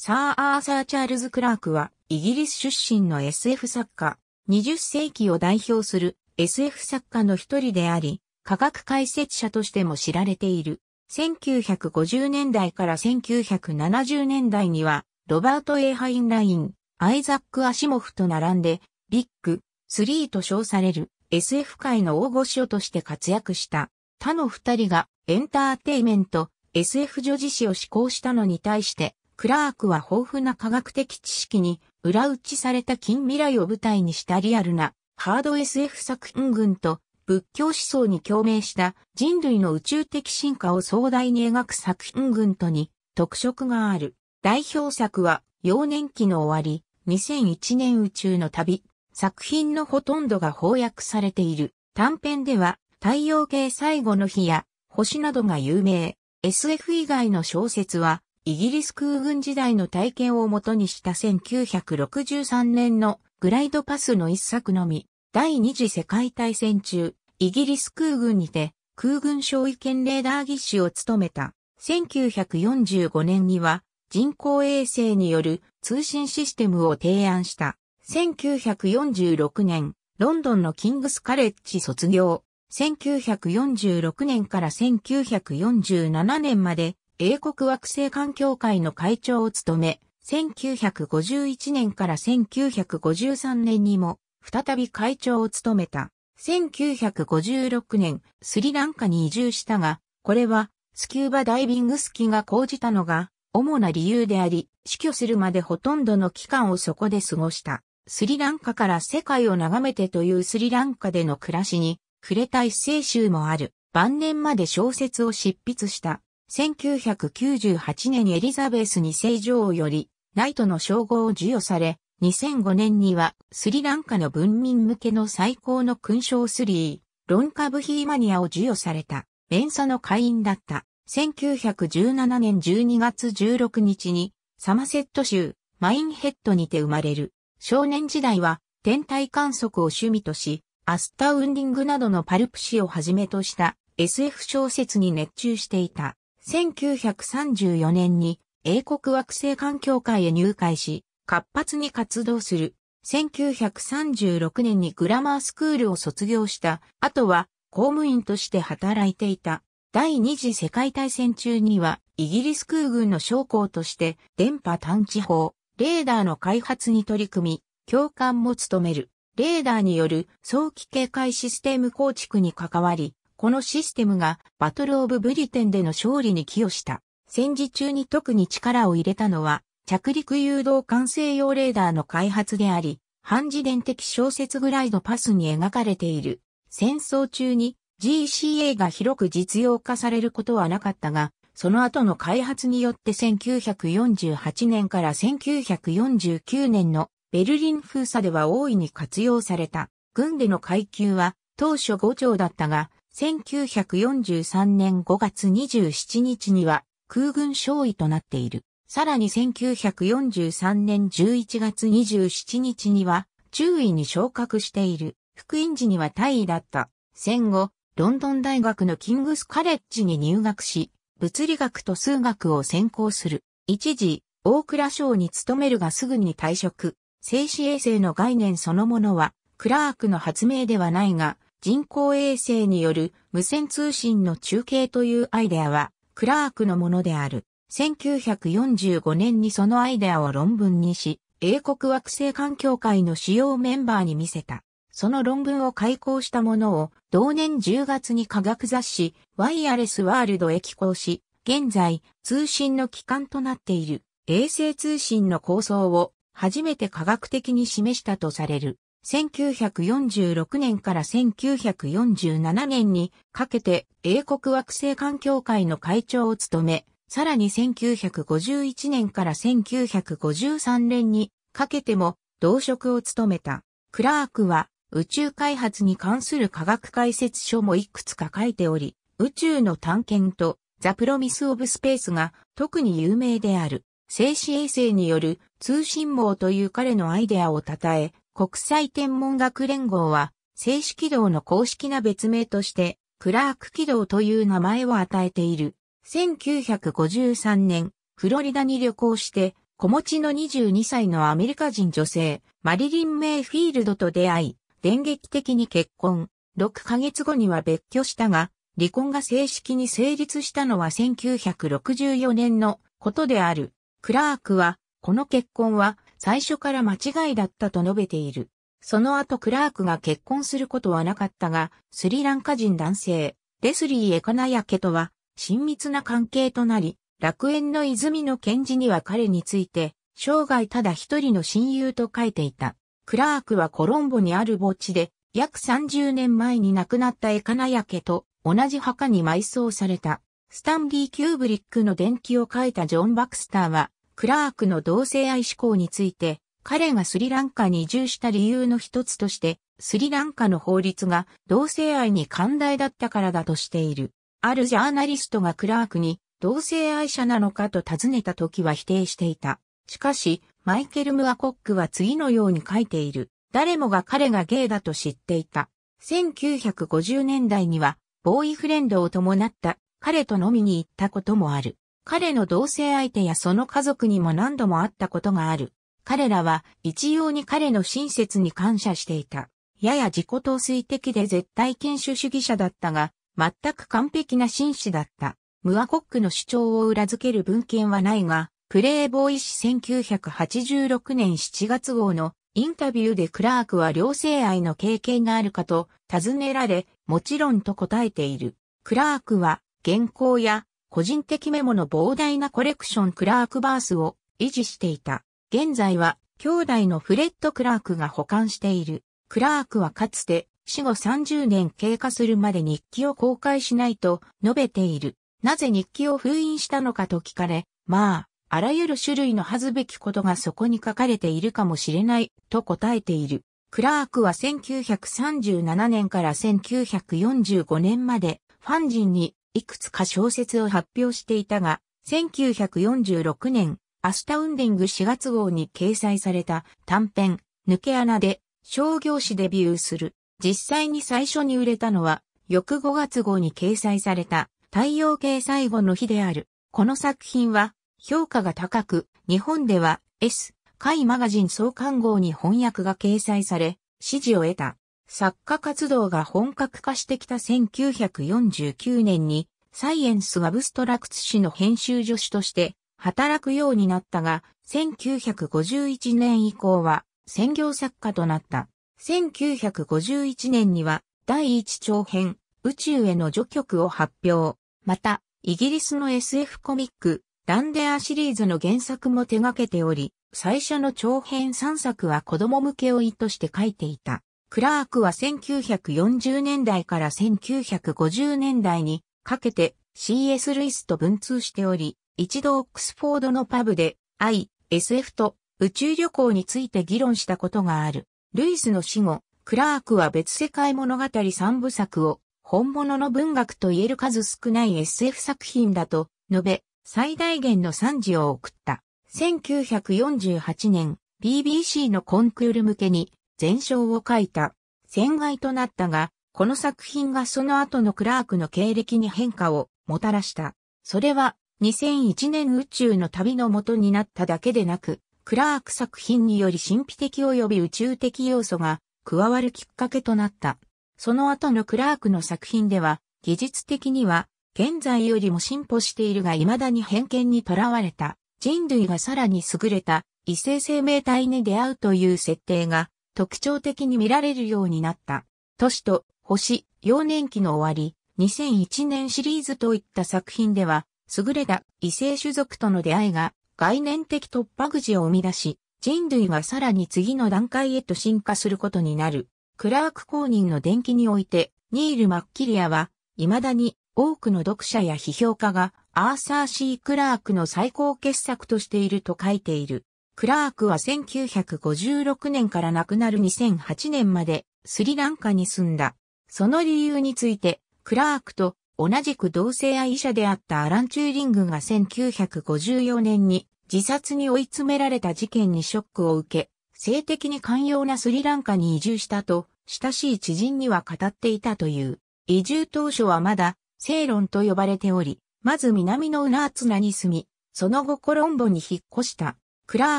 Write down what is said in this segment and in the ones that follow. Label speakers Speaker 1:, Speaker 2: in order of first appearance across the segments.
Speaker 1: サー・アーサー・チャールズ・クラークは、イギリス出身の SF 作家、20世紀を代表する SF 作家の一人であり、科学解説者としても知られている。1950年代から1970年代には、ロバート・エハインライン、アイザック・アシモフと並んで、ビッグ、スリーと称される SF 界の大御所として活躍した。他の二人がエンターテイメント、SF 女子誌を施行したのに対して、クラークは豊富な科学的知識に裏打ちされた近未来を舞台にしたリアルなハード SF 作品群と仏教思想に共鳴した人類の宇宙的進化を壮大に描く作品群とに特色がある。代表作は幼年期の終わり2001年宇宙の旅。作品のほとんどが翻訳されている。短編では太陽系最後の日や星などが有名。SF 以外の小説はイギリス空軍時代の体験をもとにした1963年のグライドパスの一作のみ、第二次世界大戦中、イギリス空軍にて空軍将尉兼レーダー技師を務めた。1945年には人工衛星による通信システムを提案した。1946年、ロンドンのキングスカレッジ卒業。1946年から1947年まで英国惑星環境会の会長を務め、1951年から1953年にも再び会長を務めた。1956年、スリランカに移住したが、これはスキューバダイビングスキーが講じたのが主な理由であり、死去するまでほとんどの期間をそこで過ごした。スリランカから世界を眺めてというスリランカでの暮らしに触れた一世集もある。晩年まで小説を執筆した。1998年エリザベスに世女王より、ナイトの称号を授与され、2005年にはスリランカの文民向けの最高の勲章スリー、ロンカブヒーマニアを授与された、メンサの会員だった。1917年12月16日に、サマセット州、マインヘッドにて生まれる。少年時代は、天体観測を趣味とし、アスタウンディングなどのパルプ誌をはじめとした SF 小説に熱中していた。1934年に英国惑星環境会へ入会し、活発に活動する。1936年にグラマースクールを卒業した、後は公務員として働いていた。第二次世界大戦中には、イギリス空軍の将校として、電波探知法、レーダーの開発に取り組み、教官も務める。レーダーによる早期警戒システム構築に関わり、このシステムがバトルオブブリテンでの勝利に寄与した。戦時中に特に力を入れたのは、着陸誘導管制用レーダーの開発であり、半自伝的小説ぐらいのパスに描かれている。戦争中に GCA が広く実用化されることはなかったが、その後の開発によって1948年から1949年のベルリン封鎖では大いに活用された。軍での階級は当初5兆だったが、1943年5月27日には空軍少尉となっている。さらに1943年11月27日には中尉に昇格している。福音時には大尉だった。戦後、ロンドン大学のキングスカレッジに入学し、物理学と数学を専攻する。一時、大倉省に勤めるがすぐに退職。静止衛星の概念そのものは、クラークの発明ではないが、人工衛星による無線通信の中継というアイデアは、クラークのものである。1945年にそのアイデアを論文にし、英国惑星環境会の主要メンバーに見せた。その論文を開講したものを、同年10月に科学雑誌、ワイヤレスワールドへ寄稿し、現在、通信の機関となっている、衛星通信の構想を、初めて科学的に示したとされる。1946年から1947年にかけて英国惑星環境会の会長を務め、さらに1951年から1953年にかけても同職を務めた。クラークは宇宙開発に関する科学解説書もいくつか書いており、宇宙の探検とザ・プロミス・オブ・スペースが特に有名である。静止衛星による通信網という彼のアイデアを称え、国際天文学連合は、静止軌道の公式な別名として、クラーク軌道という名前を与えている。1953年、フロリダに旅行して、子持ちの22歳のアメリカ人女性、マリリン・メイフィールドと出会い、電撃的に結婚。6ヶ月後には別居したが、離婚が正式に成立したのは1964年のことである。クラークは、この結婚は最初から間違いだったと述べている。その後クラークが結婚することはなかったが、スリランカ人男性、レスリー・エカナヤケとは親密な関係となり、楽園の泉の賢治には彼について、生涯ただ一人の親友と書いていた。クラークはコロンボにある墓地で、約30年前に亡くなったエカナヤ家と同じ墓に埋葬された。スタンリー・キューブリックの伝記を書いたジョン・バクスターは、クラークの同性愛思考について、彼がスリランカに移住した理由の一つとして、スリランカの法律が同性愛に寛大だったからだとしている。あるジャーナリストがクラークに同性愛者なのかと尋ねた時は否定していた。しかし、マイケル・ムアコックは次のように書いている。誰もが彼がゲイだと知っていた。1950年代には、ボーイフレンドを伴った彼と飲みに行ったこともある。彼の同性相手やその家族にも何度も会ったことがある。彼らは一様に彼の親切に感謝していた。やや自己陶酔的で絶対権修主義者だったが、全く完璧な紳士だった。ムアコックの主張を裏付ける文献はないが、プレイボーイ氏1986年7月号のインタビューでクラークは両性愛の経験があるかと尋ねられ、もちろんと答えている。クラークは、原稿や個人的メモの膨大なコレクションクラークバースを維持していた。現在は兄弟のフレッド・クラークが保管している。クラークはかつて死後30年経過するまで日記を公開しないと述べている。なぜ日記を封印したのかと聞かれ、まあ、あらゆる種類の恥ずべきことがそこに書かれているかもしれないと答えている。クラークは1937年から1945年までファン人にいくつか小説を発表していたが、1946年、アスタウンディング4月号に掲載された短編、抜け穴で商業誌デビューする。実際に最初に売れたのは、翌5月号に掲載された太陽系最後の日である。この作品は評価が高く、日本では S、海マガジン創刊号に翻訳が掲載され、支持を得た。作家活動が本格化してきた1949年に、サイエンス・アブストラクツ誌の編集助手として働くようになったが、1951年以降は専業作家となった。1951年には第一長編、宇宙への序曲を発表。また、イギリスの SF コミック、ランデアシリーズの原作も手掛けており、最初の長編3作は子供向けを意図して書いていた。クラークは1940年代から1950年代にかけて CS ルイスと文通しており、一度オックスフォードのパブで I、SF と宇宙旅行について議論したことがある。ルイスの死後、クラークは別世界物語三部作を本物の文学と言える数少ない SF 作品だと述べ、最大限の賛辞を送った。1948年、BBC のコンクール向けに全章を書いた。戦外となったが、この作品がその後のクラークの経歴に変化をもたらした。それは2001年宇宙の旅の元になっただけでなく、クラーク作品により神秘的及び宇宙的要素が加わるきっかけとなった。その後のクラークの作品では、技術的には現在よりも進歩しているが未だに偏見にとらわれた人類がさらに優れた異性生命体に出会うという設定が特徴的に見られるようになった。都市と星、幼年期の終わり、2001年シリーズといった作品では、優れた異性種族との出会いが概念的突破口を生み出し、人類はさらに次の段階へと進化することになる。クラーク公認の伝記において、ニール・マッキリアは、未だに多くの読者や批評家がアーサー・シー・クラークの最高傑作としていると書いている。クラークは1956年から亡くなる2008年までスリランカに住んだ。その理由について、クラークと同じく同性愛者であったアラン・チューリングが1954年に自殺に追い詰められた事件にショックを受け、性的に寛容なスリランカに移住したと、親しい知人には語っていたという。移住当初はまだ、セイロンと呼ばれており、まず南のウナーツナに住み、その後コロンボに引っ越した。クラ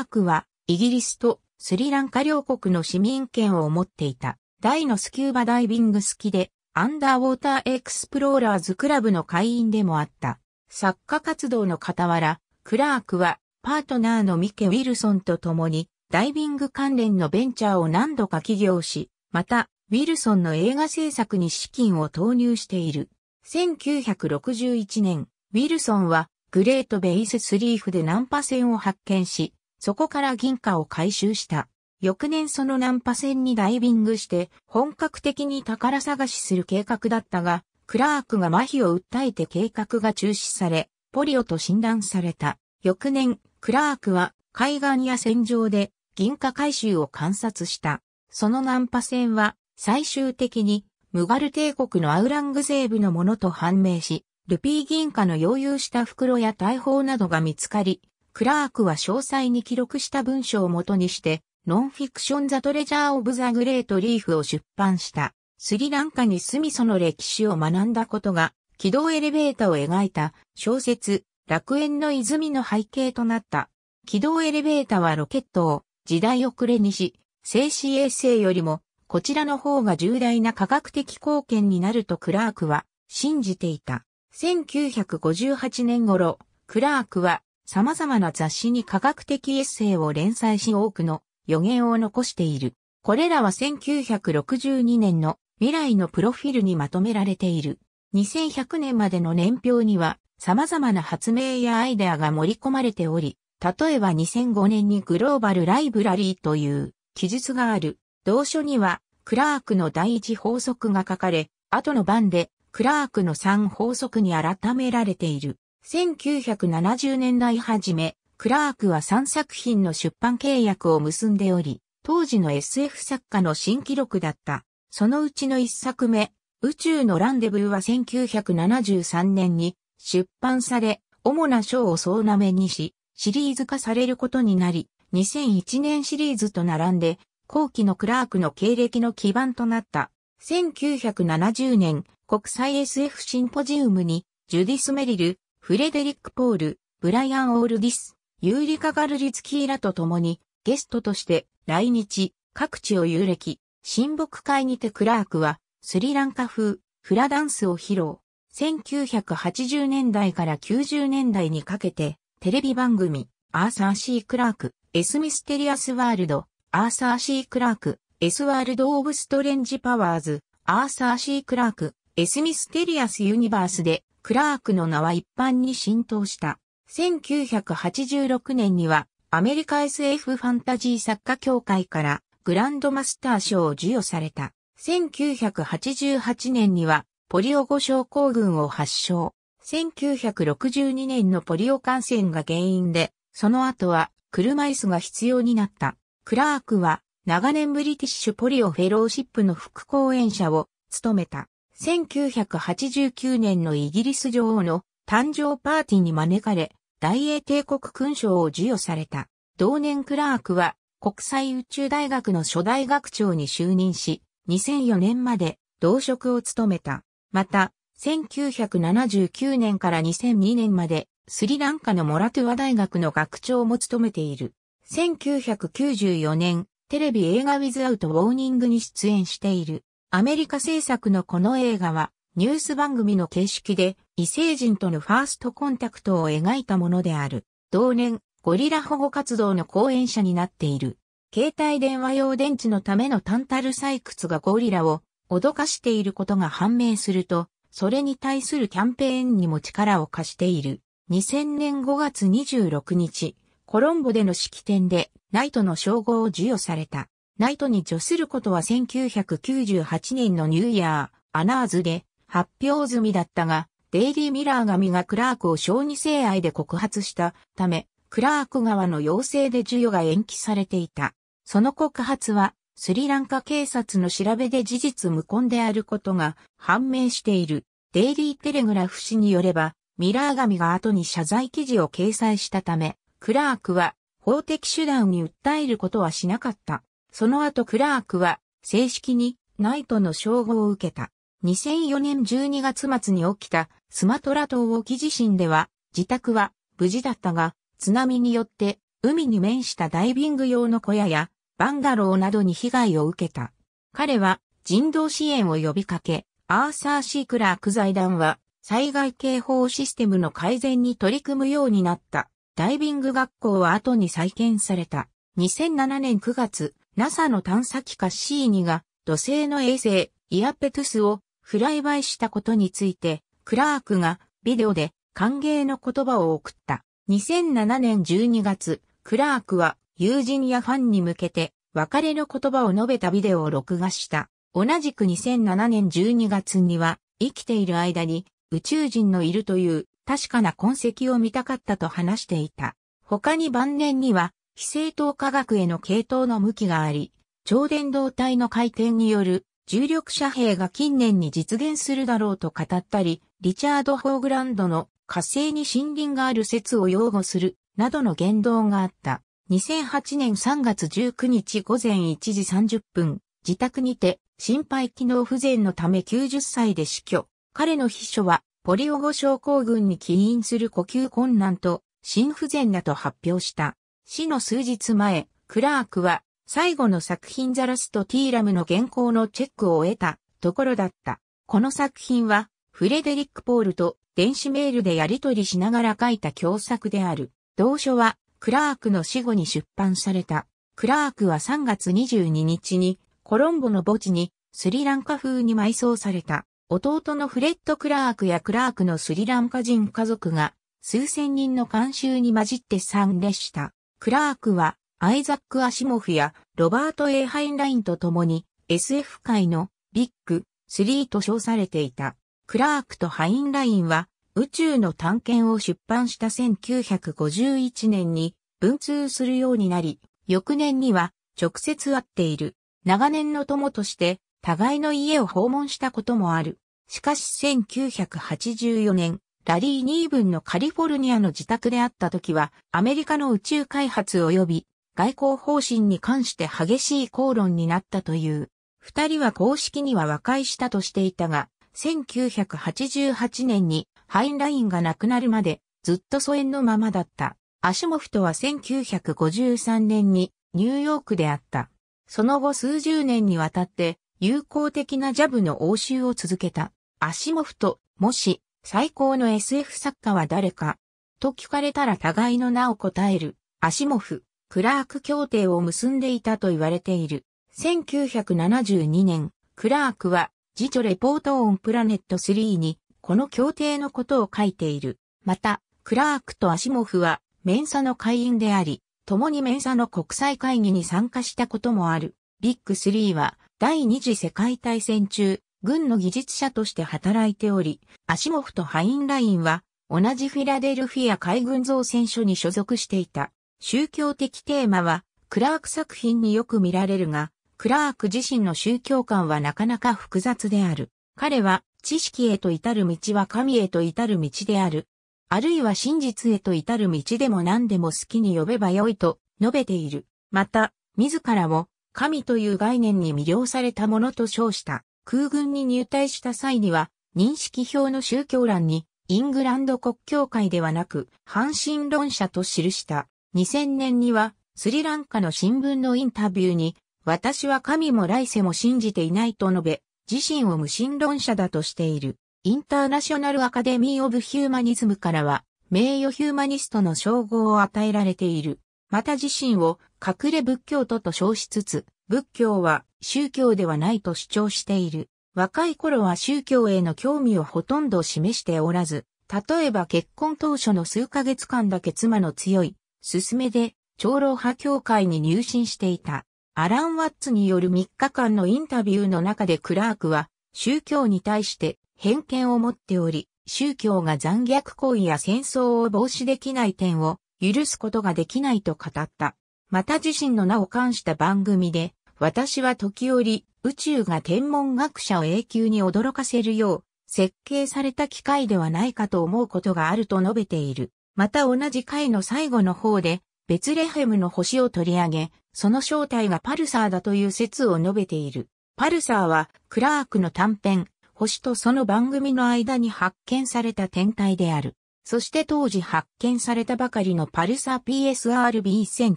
Speaker 1: ークは、イギリスとスリランカ両国の市民権を持っていた。大のスキューバダイビング好きで、アンダーウォーターエクスプローラーズクラブの会員でもあった。作家活動の傍ら、クラークはパートナーのミケ・ウィルソンと共にダイビング関連のベンチャーを何度か起業し、また、ウィルソンの映画制作に資金を投入している。1961年、ウィルソンはグレートベイススリーフでナンパ船を発見し、そこから銀貨を回収した。翌年そのン波船にダイビングして本格的に宝探しする計画だったが、クラークが麻痺を訴えて計画が中止され、ポリオと診断された。翌年、クラークは海岸や戦場で銀貨回収を観察した。そのン波船は最終的にムガル帝国のアウラングゼーブのものと判明し、ルピー銀貨の溶融した袋や大砲などが見つかり、クラークは詳細に記録した文章をもとにして、ノンフィクションザトレジャーオブザグレートリーフを出版した。スリランカに住みその歴史を学んだことが、軌道エレベーターを描いた小説、楽園の泉の背景となった。軌道エレベーターはロケットを時代遅れにし、静止衛星よりも、こちらの方が重大な科学的貢献になるとクラークは信じていた。1958年頃、クラークは様々な雑誌に科学的エッセイを連載し多くの予言を残している。これらは1962年の未来のプロフィールにまとめられている。2100年までの年表には様々な発明やアイデアが盛り込まれており、例えば2005年にグローバルライブラリーという記述がある。同書にはクラークの第一法則が書かれ、後の番でクラークの三法則に改められている。1970年代初め、クラークは3作品の出版契約を結んでおり、当時の SF 作家の新記録だった。そのうちの1作目、宇宙のランデブーは1973年に出版され、主な賞を総なめにし、シリーズ化されることになり、2001年シリーズと並んで、後期のクラークの経歴の基盤となった。1970年、国際 SF シンポジウムに、ジュディス・メリル、フレデリック・ポール、ブライアン・オールディス、ユーリカ・ガルリツキーラと共に、ゲストとして来日、各地を遊歴、親睦会にてクラークは、スリランカ風、フラダンスを披露。1980年代から90年代にかけて、テレビ番組、アーサー・シー・クラーク、エス・ミステリアス・ワールド、アーサー・シー・クラーク、エス・ワールド・オブ・ストレンジ・パワーズ、アーサー・シー・クラーク、エス・ミステリアス・ユニバースで、クラークの名は一般に浸透した。1986年にはアメリカ SF ファンタジー作家協会からグランドマスター賞を授与された。1988年にはポリオ語症候群を発症。1962年のポリオ感染が原因で、その後は車椅子が必要になった。クラークは長年ブリティッシュポリオフェローシップの副講演者を務めた。1989年のイギリス女王の誕生パーティーに招かれ、大英帝国勲章を授与された。同年クラークは国際宇宙大学の初代学長に就任し、2004年まで同職を務めた。また、1979年から2002年までスリランカのモラトゥア大学の学長も務めている。1994年、テレビ映画ウィズアウトウォーニングに出演している。アメリカ制作のこの映画は、ニュース番組の形式で、異星人とのファーストコンタクトを描いたものである。同年、ゴリラ保護活動の講演者になっている。携帯電話用電池のための単たる採掘がゴリラを脅かしていることが判明すると、それに対するキャンペーンにも力を貸している。2000年5月26日、コロンボでの式典でナイトの称号を授与された。ナイトに除することは1998年のニューイヤー、アナーズで発表済みだったが、デイリー・ミラー紙がクラークを小児性愛で告発したため、クラーク側の要請で授与が延期されていた。その告発は、スリランカ警察の調べで事実無根であることが判明している。デイリー・テレグラフ氏によれば、ミラー紙が後に謝罪記事を掲載したため、クラークは法的手段に訴えることはしなかった。その後クラークは正式にナイトの称号を受けた。2004年12月末に起きたスマトラ島沖地震では自宅は無事だったが津波によって海に面したダイビング用の小屋やバンガローなどに被害を受けた。彼は人道支援を呼びかけ、アーサー・シー・クラーク財団は災害警報システムの改善に取り組むようになった。ダイビング学校は後に再建された。2007年9月、NASA の探査機カシーニが土星の衛星イアペトゥスをフライバイしたことについて、クラークがビデオで歓迎の言葉を送った。2007年12月、クラークは友人やファンに向けて別れの言葉を述べたビデオを録画した。同じく2007年12月には、生きている間に宇宙人のいるという確かな痕跡を見たかったと話していた。他に晩年には非正当科学への系統の向きがあり、超電導体の回転による重力遮蔽が近年に実現するだろうと語ったり、リチャード・ホーグランドの火星に森林がある説を擁護するなどの言動があった。2008年3月19日午前1時30分、自宅にて心肺機能不全のため90歳で死去。彼の秘書はポリオゴ症候群に起因する呼吸困難と心不全だと発表した。死の数日前、クラークは最後の作品ザラスとティーラムの原稿のチェックを得たところだった。この作品はフレデリック・ポールと電子メールでやり取りしながら書いた共作である。同書はクラークの死後に出版された。クラークは3月22日にコロンボの墓地にスリランカ風に埋葬された。弟のフレッド・クラークやクラークのスリランカ人家族が数千人の監修に混じって参列した。クラークは、アイザック・アシモフやロバート・エイ・ハインラインと共に SF 界のビッグ3と称されていた。クラークとハインラインは宇宙の探検を出版した1951年に文通するようになり、翌年には直接会っている長年の友として互いの家を訪問したこともある。しかし1984年、ラリー・ニーブンのカリフォルニアの自宅であった時は、アメリカの宇宙開発及び外交方針に関して激しい口論になったという。二人は公式には和解したとしていたが、1988年にハインラインが亡くなるまでずっと疎遠のままだった。アシモフとは1953年にニューヨークであった。その後数十年にわたって友好的なジャブの応酬を続けた。アシモフともし最高の SF 作家は誰かと聞かれたら互いの名を答える、アシモフ、クラーク協定を結んでいたと言われている。1972年、クラークは、自著レポートオンプラネット3に、この協定のことを書いている。また、クラークとアシモフは、メンサの会員であり、共にメンサの国際会議に参加したこともある。ビッグ3は、第二次世界大戦中、軍の技術者として働いており、アシモフとハインラインは、同じフィラデルフィア海軍造船所に所属していた。宗教的テーマは、クラーク作品によく見られるが、クラーク自身の宗教観はなかなか複雑である。彼は、知識へと至る道は神へと至る道である。あるいは真実へと至る道でも何でも好きに呼べばよいと述べている。また、自らを神という概念に魅了されたものと称した。空軍に入隊した際には、認識票の宗教欄に、イングランド国教会ではなく、阪神論者と記した。2000年には、スリランカの新聞のインタビューに、私は神も来世も信じていないと述べ、自身を無神論者だとしている。インターナショナルアカデミー・オブ・ヒューマニズムからは、名誉ヒューマニストの称号を与えられている。また自身を隠れ仏教徒と称しつつ、仏教は宗教ではないと主張している。若い頃は宗教への興味をほとんど示しておらず、例えば結婚当初の数ヶ月間だけ妻の強い、勧めで、長老派教会に入信していた。アラン・ワッツによる3日間のインタビューの中でクラークは、宗教に対して偏見を持っており、宗教が残虐行為や戦争を防止できない点を許すことができないと語った。また自身の名を冠した番組で、私は時折、宇宙が天文学者を永久に驚かせるよう、設計された機械ではないかと思うことがあると述べている。また同じ回の最後の方で、ベツレヘムの星を取り上げ、その正体がパルサーだという説を述べている。パルサーは、クラークの短編、星とその番組の間に発見された天体である。そして当時発見されたばかりのパルサー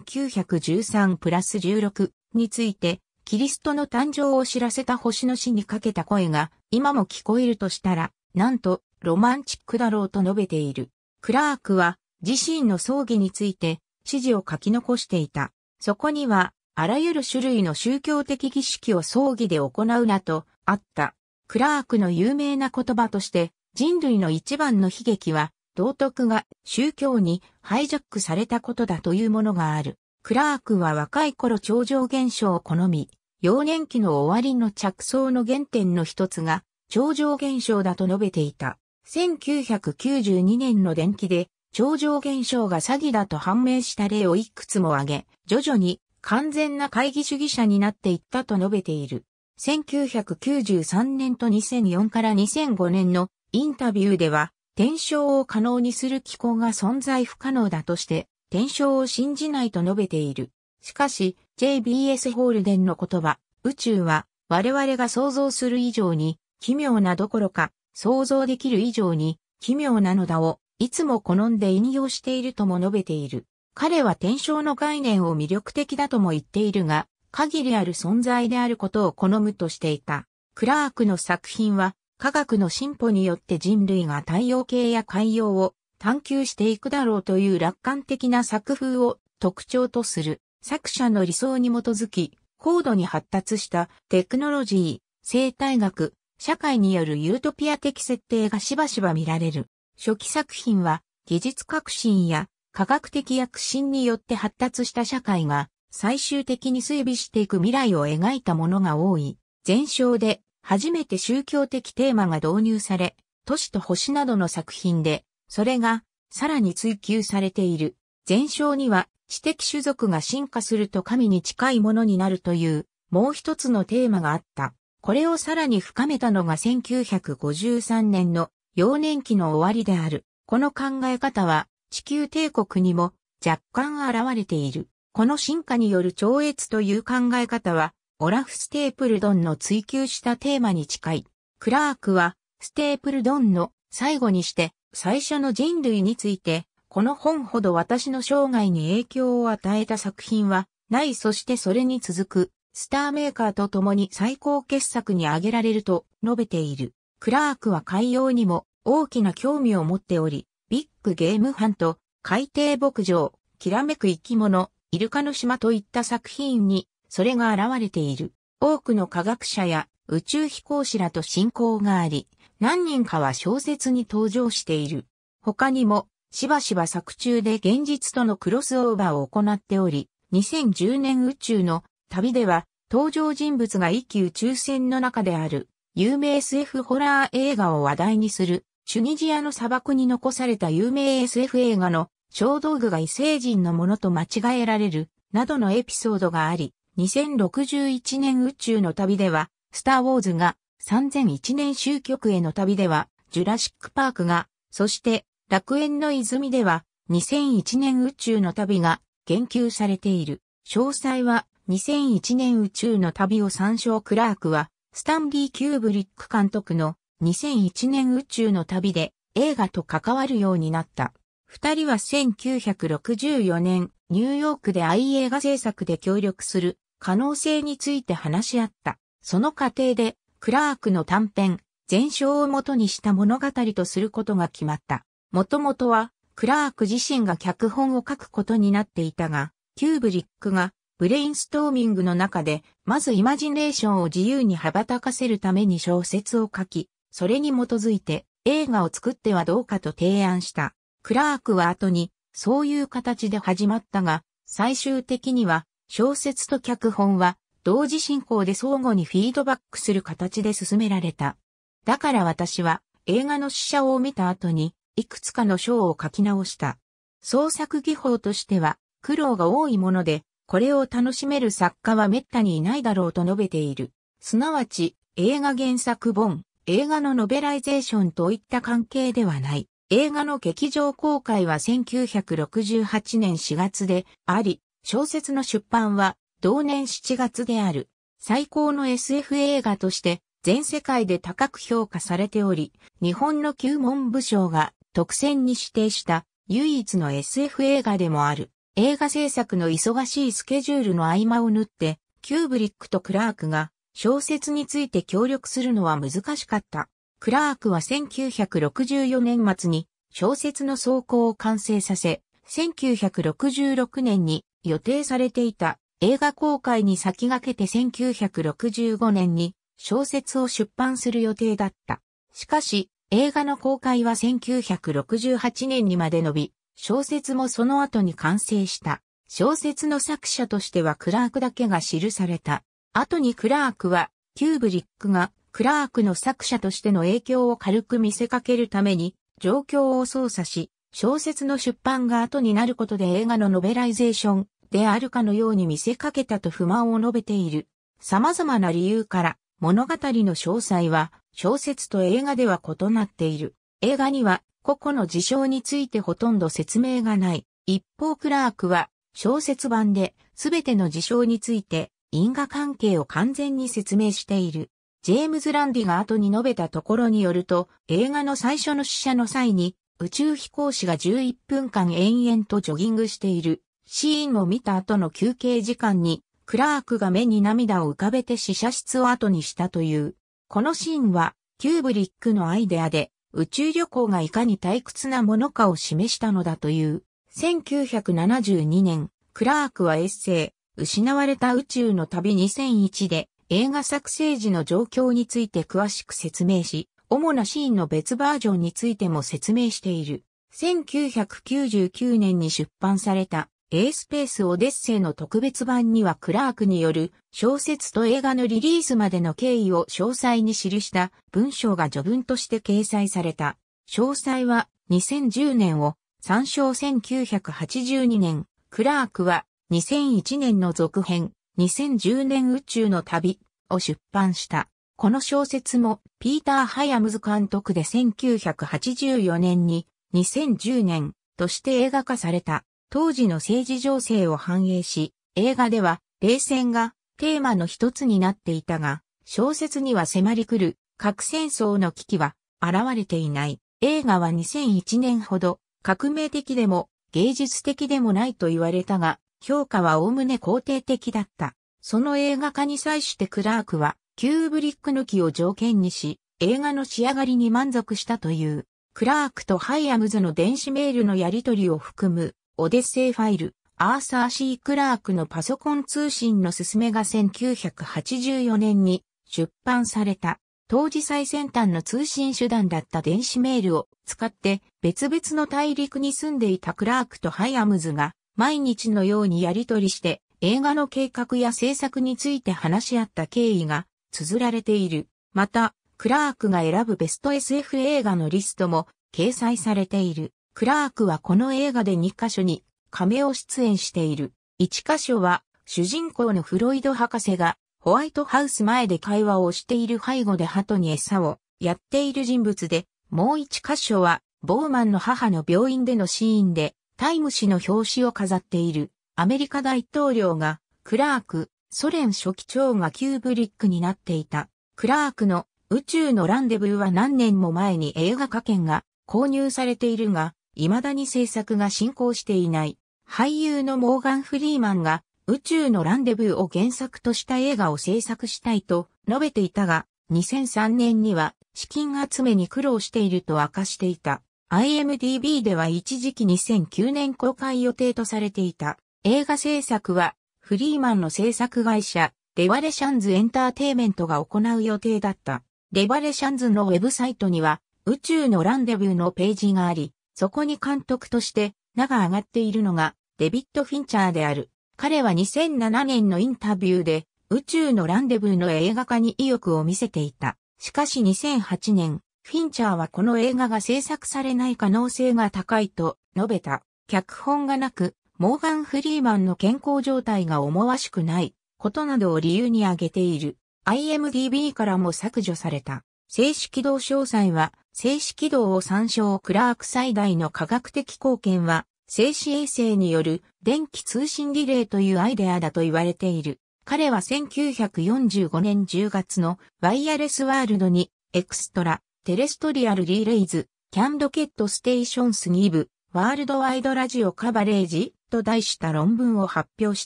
Speaker 1: PSRB1913 プラス16について、キリストの誕生を知らせた星の死にかけた声が今も聞こえるとしたら、なんとロマンチックだろうと述べている。クラークは自身の葬儀について指示を書き残していた。そこには、あらゆる種類の宗教的儀式を葬儀で行うなとあった。クラークの有名な言葉として、人類の一番の悲劇は、道徳が宗教にハイジャックされたことだというものがある。クラークは若い頃超常現象を好み、幼年期の終わりの着想の原点の一つが、超常現象だと述べていた。1992年の電気で、超常現象が詐欺だと判明した例をいくつも挙げ、徐々に完全な会議主義者になっていったと述べている。1993年と2004から2005年のインタビューでは、転生を可能にする機構が存在不可能だとして、転生を信じないと述べている。しかし、JBS ホールデンの言葉、宇宙は我々が想像する以上に奇妙などころか想像できる以上に奇妙なのだをいつも好んで引用しているとも述べている。彼は転生の概念を魅力的だとも言っているが、限りある存在であることを好むとしていた。クラークの作品は科学の進歩によって人類が太陽系や海洋を探求していくだろうという楽観的な作風を特徴とする作者の理想に基づき、高度に発達したテクノロジー、生態学、社会によるユートピア的設定がしばしば見られる。初期作品は技術革新や科学的躍進によって発達した社会が最終的に整備していく未来を描いたものが多い。前哨で初めて宗教的テーマが導入され、都市と星などの作品でそれが、さらに追求されている。前章には、知的種族が進化すると神に近いものになるという、もう一つのテーマがあった。これをさらに深めたのが1953年の幼年期の終わりである。この考え方は地球帝国にも若干現れている。この進化による超越という考え方は、オラフ・ステープルドンの追求したテーマに近い。クラークは、ステープルドンの最後にして、最初の人類について、この本ほど私の生涯に影響を与えた作品は、ないそしてそれに続く、スターメーカーと共に最高傑作に挙げられると述べている。クラークは海洋にも大きな興味を持っており、ビッグゲームハント、海底牧場、きらめく生き物、イルカの島といった作品に、それが現れている。多くの科学者や宇宙飛行士らと親交があり、何人かは小説に登場している。他にも、しばしば作中で現実とのクロスオーバーを行っており、2010年宇宙の旅では、登場人物が一級宇宙船の中である、有名 SF ホラー映画を話題にする、チュニジアの砂漠に残された有名 SF 映画の小道具が異星人のものと間違えられる、などのエピソードがあり、2061年宇宙の旅では、スター・ウォーズが3001年終局への旅では、ジュラシック・パークが、そして楽園の泉では、2001年宇宙の旅が言及されている。詳細は2001年宇宙の旅を参照クラークは、スタンリー・キューブリック監督の2001年宇宙の旅で映画と関わるようになった。二人は1964年、ニューヨークで i 映画制作で協力する可能性について話し合った。その過程で、クラークの短編、全章を元にした物語とすることが決まった。もともとは、クラーク自身が脚本を書くことになっていたが、キューブリックがブレインストーミングの中で、まずイマジネーションを自由に羽ばたかせるために小説を書き、それに基づいて映画を作ってはどうかと提案した。クラークは後に、そういう形で始まったが、最終的には小説と脚本は同時進行で相互にフィードバックする形で進められた。だから私は映画の試写を見た後に、いくつかの章を書き直した。創作技法としては、苦労が多いもので、これを楽しめる作家は滅多にいないだろうと述べている。すなわち、映画原作本、映画のノベライゼーションといった関係ではない。映画の劇場公開は1968年4月であり、小説の出版は同年7月である。最高の SF 映画として全世界で高く評価されており、日本の旧文部省が特選に指定した唯一の SF 映画でもある。映画制作の忙しいスケジュールの合間を縫って、キューブリックとクラークが小説について協力するのは難しかった。クラークは1964年末に小説の走行を完成させ、1966年に予定されていた映画公開に先駆けて1965年に小説を出版する予定だった。しかし、映画の公開は1968年にまで伸び、小説もその後に完成した。小説の作者としてはクラークだけが記された。後にクラークは、キューブリックがクラークの作者としての影響を軽く見せかけるために、状況を操作し、小説の出版が後になることで映画のノベライゼーション、であるかのように見せかけたと不満を述べている。様々な理由から物語の詳細は小説と映画では異なっている。映画には個々の事象についてほとんど説明がない。一方クラークは小説版で全ての事象について因果関係を完全に説明している。ジェームズ・ランディが後に述べたところによると、映画の最初の試写の際に、宇宙飛行士が11分間延々とジョギングしているシーンを見た後の休憩時間に、クラークが目に涙を浮かべて試写室を後にしたという。このシーンは、キューブリックのアイデアで、宇宙旅行がいかに退屈なものかを示したのだという。1972年、クラークはエッセイ、失われた宇宙の旅2001で、映画作成時の状況について詳しく説明し、主なシーンの別バージョンについても説明している。1999年に出版された A スペースオデッセイの特別版にはクラークによる小説と映画のリリースまでの経緯を詳細に記した文章が序文として掲載された。詳細は2010年を参照1982年、クラークは2001年の続編、2010年宇宙の旅を出版した。この小説もピーター・ハヤムズ監督で1984年に2010年として映画化された。当時の政治情勢を反映し、映画では冷戦がテーマの一つになっていたが、小説には迫り来る核戦争の危機は現れていない。映画は2001年ほど革命的でも芸術的でもないと言われたが、評価は概ね肯定的だった。その映画化に際してクラークは、キューブリック抜きを条件にし、映画の仕上がりに満足したという、クラークとハイアムズの電子メールのやり取りを含むオデッセイファイル、アーサー・シー・クラークのパソコン通信のすすめが1984年に出版された。当時最先端の通信手段だった電子メールを使って別々の大陸に住んでいたクラークとハイアムズが毎日のようにやりとりして映画の計画や制作について話し合った経緯が綴られている。また、クラークが選ぶベスト SF 映画のリストも掲載されている。クラークはこの映画で2カ所に亀を出演している。1カ所は主人公のフロイド博士がホワイトハウス前で会話をしている背後で鳩に餌をやっている人物で、もう1カ所はボーマンの母の病院でのシーンでタイム誌の表紙を飾っているアメリカ大統領がクラーク、ソ連初期長がキューブリックになっていた。クラークの宇宙のランデブーは何年も前に映画化権が購入されているが、未だに制作が進行していない、俳優のモーガン・フリーマンが宇宙のランデブーを原作とした映画を制作したいと述べていたが、2003年には資金集めに苦労していると明かしていた。IMDB では一時期2009年公開予定とされていた。映画制作はフリーマンの制作会社、デバレシャンズエンターテイメントが行う予定だった。デバレシャンズのウェブサイトには宇宙のランデブーのページがあり、そこに監督として名が上がっているのがデビッド・フィンチャーである。彼は2007年のインタビューで宇宙のランデブーの映画化に意欲を見せていた。しかし2008年、フィンチャーはこの映画が制作されない可能性が高いと述べた。脚本がなく、モーガン・フリーマンの健康状態が思わしくないことなどを理由に挙げている。IMDB からも削除された。正式動詳細は静止軌道を参照クラーク最大の科学的貢献は、静止衛星による電気通信リレーというアイデアだと言われている。彼は1945年10月のワイヤレスワールドにエクストラ、テレストリアルリレイズ、キャンロケットステーションスギブ、ワールドワイドラジオカバレージと題した論文を発表し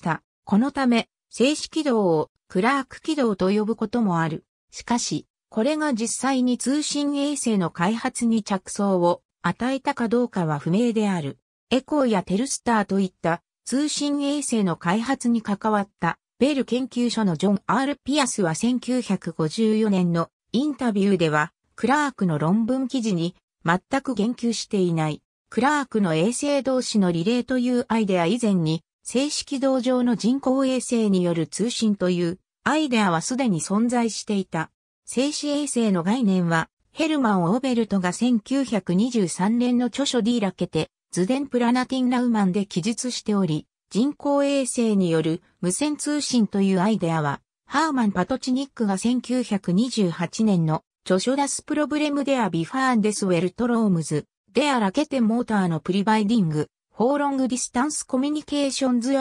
Speaker 1: た。このため、静止軌道をクラーク軌道と呼ぶこともある。しかし、これが実際に通信衛星の開発に着想を与えたかどうかは不明である。エコーやテルスターといった通信衛星の開発に関わったベル研究所のジョン・ R・ ピアスは1954年のインタビューではクラークの論文記事に全く言及していないクラークの衛星同士のリレーというアイデア以前に正式同上の人工衛星による通信というアイデアはすでに存在していた。静止衛星の概念は、ヘルマン・オーベルトが1923年の著書 D ラケテ、ズデンプラナティン・ラウマンで記述しており、人工衛星による無線通信というアイデアは、ハーマン・パトチニックが1928年の著書ダスプロブレムデアビファーンデスウェルトロームズ、デアラケテモーターのプリバイディング、フォーロングディスタンスコミュニケーションズセ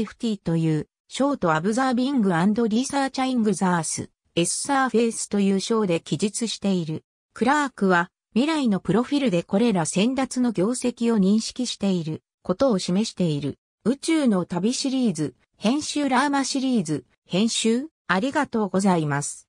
Speaker 1: ーフティという、ショートアブザービングリサーチャイングザース。エスサーフェイスという章で記述している。クラークは未来のプロフィルでこれら先達の業績を認識していることを示している。宇宙の旅シリーズ、編集ラーマシリーズ、編集ありがとうございます。